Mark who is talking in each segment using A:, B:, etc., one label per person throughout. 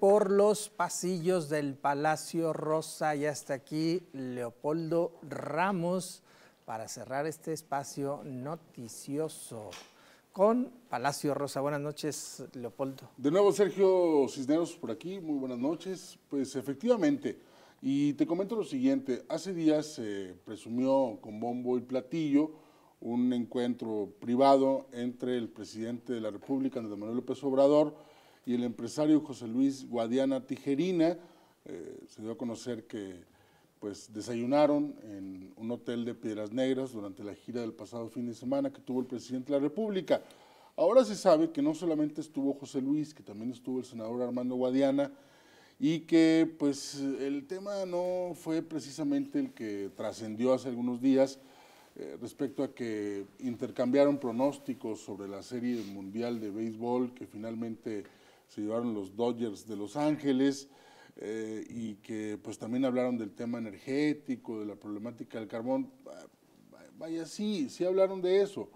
A: por los pasillos del Palacio Rosa y hasta aquí Leopoldo Ramos para cerrar este espacio noticioso con Palacio Rosa. Buenas noches, Leopoldo.
B: De nuevo, Sergio Cisneros por aquí, muy buenas noches. Pues efectivamente, y te comento lo siguiente, hace días se presumió con bombo y platillo un encuentro privado entre el presidente de la República, Andrés Manuel López Obrador, y el empresario José Luis Guadiana Tijerina. Eh, se dio a conocer que pues desayunaron en un hotel de Piedras Negras durante la gira del pasado fin de semana que tuvo el presidente de la República. Ahora se sabe que no solamente estuvo José Luis, que también estuvo el senador Armando Guadiana, y que pues el tema no fue precisamente el que trascendió hace algunos días eh, respecto a que intercambiaron pronósticos sobre la serie mundial de béisbol que finalmente se llevaron los Dodgers de Los Ángeles eh, y que pues también hablaron del tema energético, de la problemática del carbón. Vaya, sí, sí hablaron de eso.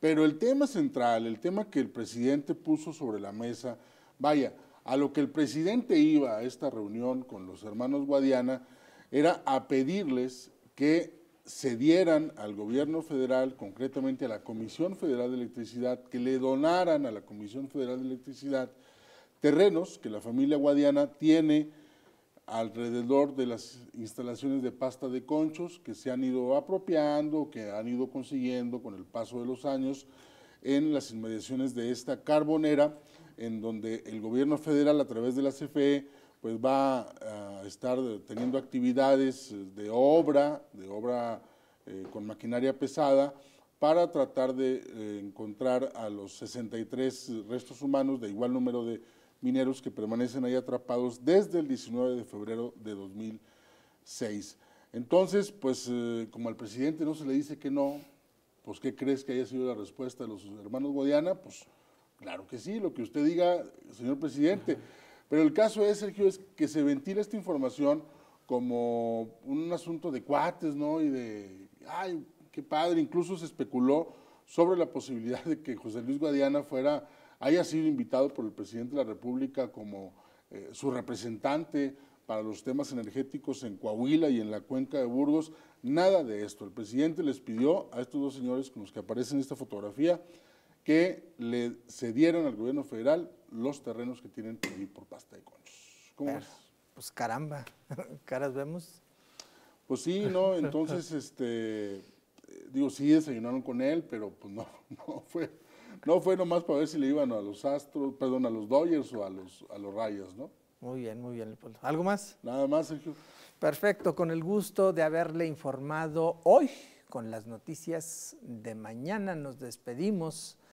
B: Pero el tema central, el tema que el presidente puso sobre la mesa, vaya, a lo que el presidente iba a esta reunión con los hermanos Guadiana era a pedirles que cedieran al gobierno federal, concretamente a la Comisión Federal de Electricidad, que le donaran a la Comisión Federal de Electricidad terrenos que la familia guadiana tiene alrededor de las instalaciones de pasta de conchos que se han ido apropiando, que han ido consiguiendo con el paso de los años en las inmediaciones de esta carbonera, en donde el gobierno federal a través de la CFE pues va a estar teniendo actividades de obra, de obra eh, con maquinaria pesada, para tratar de eh, encontrar a los 63 restos humanos de igual número de mineros que permanecen ahí atrapados desde el 19 de febrero de 2006. Entonces, pues eh, como al presidente no se le dice que no, pues ¿qué crees que haya sido la respuesta de los hermanos Guadiana? Pues claro que sí, lo que usted diga, señor presidente. Pero el caso es, Sergio, es que se ventila esta información como un asunto de cuates, ¿no? Y de, ay, qué padre, incluso se especuló sobre la posibilidad de que José Luis Guadiana fuera haya sido invitado por el presidente de la República como eh, su representante para los temas energéticos en Coahuila y en la cuenca de Burgos, nada de esto. El presidente les pidió a estos dos señores con los que aparecen en esta fotografía que le cedieran al gobierno federal los terrenos que tienen por, por pasta de conchos.
A: ¿Cómo es? Pues caramba,
B: caras vemos. Pues sí, ¿no? Entonces, este, digo, sí desayunaron con él, pero pues no, no fue, no fue nomás para ver si le iban a los Astros, perdón, a los Dodgers o a los, a Rayos, ¿no?
A: Muy bien, muy bien, ¿Algo más? Nada más, Sergio. Perfecto, con el gusto de haberle informado hoy con las noticias de mañana. Nos despedimos